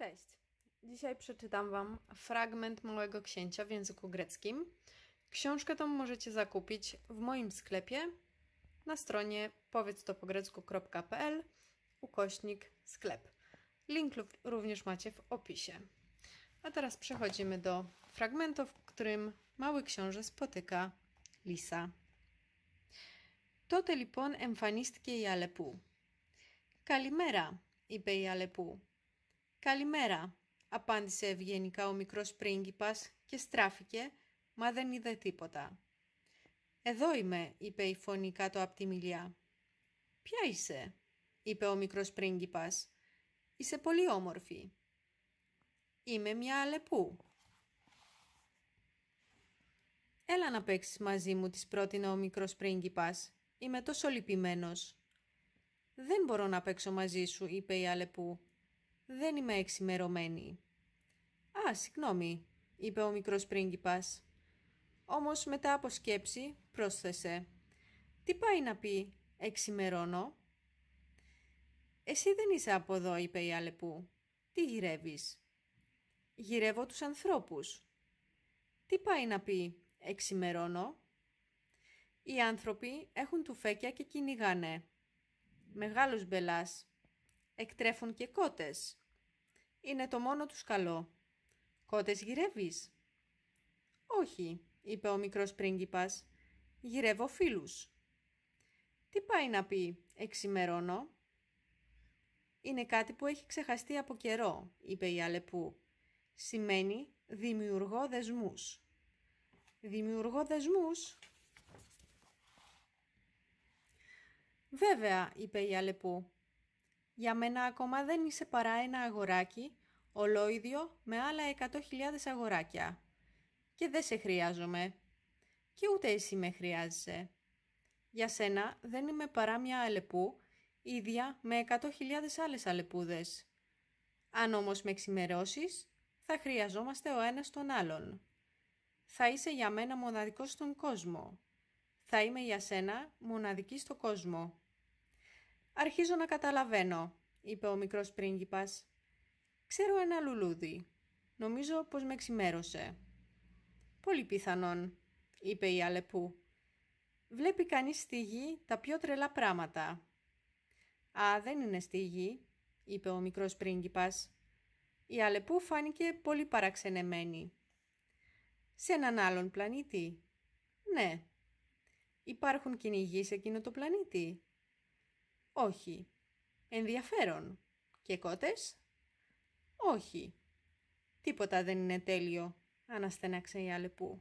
Cześć. Dzisiaj przeczytam Wam fragment Małego Księcia w języku greckim. Książkę tą możecie zakupić w moim sklepie na stronie powiedztopogrecku.pl ukośnik sklep. Link również macie w opisie. A teraz przechodzimy do fragmentu, w którym Mały Książę spotyka Lisa. Τότε λοιπόν εμφανίστηκε η Αλεπού. Καλημέρα, είπε η Αλεπού. «Καλημέρα», απάντησε ευγενικά ο μικρός πρίγκιπας και στράφηκε, μα δεν είδε τίποτα. «Εδώ είμαι», είπε η φωνή κάτω από τη μιλιά. «Ποια είσαι», είπε ο μικρός πρίγκιπας. «Είσαι πολύ όμορφη». «Είμαι μια αλεπού». «Έλα να παίξεις μαζί μου», της πρότεινε ο μικρός πρίγκιπας. «Είμαι τόσο λυπημένος». «Δεν μπορώ να παίξω μαζί σου», είπε η αλεπού δεν είμαι εξημερωμένη. «Α, συγγνώμη», είπε ο μικρός πρίγκιπας. Όμως μετά από σκέψη πρόσθεσε «Τι πάει να πει εξημερώνω» «Εσύ δεν είσαι από εδώ» είπε η Αλεπού. «Τι γυρεύεις» «Γυρεύω τους ανθρώπους» «Τι πάει να πει εξημερώνω» «Οι άνθρωποι έχουν τουφέκια και κυνηγάνε» «Μεγάλος μπελάς» «Εκτρέφουν και κότες» Είναι το μόνο τους καλό. Κότες γυρεύεις? Όχι, είπε ο μικρός πρίγκιπας. Γυρεύω φίλους. Τι πάει να πει, εξημερώνω. Είναι κάτι που έχει ξεχαστεί από καιρό, είπε η Αλεπού. Σημαίνει δημιουργώ δεσμούς. Δημιουργώ δεσμούς. Βέβαια, είπε η Αλεπού, για μένα ακόμα δεν είσαι παρά ένα αγοράκι, ολόιδιο με άλλα 100.000 αγοράκια. Και δεν σε χρειάζομαι. Και ούτε εσύ με χρειάζεσαι. Για σένα δεν είμαι παρά μια αλεπού, ίδια με 100.000 άλλες αλεπούδες. Αν όμως με εξημερώσεις, θα χρειαζόμαστε ο ένας τον άλλον. Θα είσαι για μένα μοναδικός στον κόσμο. Θα είμαι για σένα μοναδική στον κόσμο. «Αρχίζω να καταλαβαίνω», είπε ο μικρός πρίγκιπας. «Ξέρω ένα λουλούδι. Νομίζω πως με ξημέρωσε». «Πολύ πιθανόν», είπε η Αλεπού. «Βλέπει κανείς στη γη τα πιο τρελά πράγματα». «Α, δεν είναι στη γη», είπε ο μικρός πρίγκιπας. Η Αλεπού φάνηκε πολύ παραξενεμένη. «Σε έναν άλλον πλανήτη». «Ναι». «Υπάρχουν κυνηγοί σε εκείνο το πλανήτη». Όχι. Ενδιαφέρον. Και κότες? Όχι. Τίποτα δεν είναι τέλειο, αναστενάξε η Αλεπού.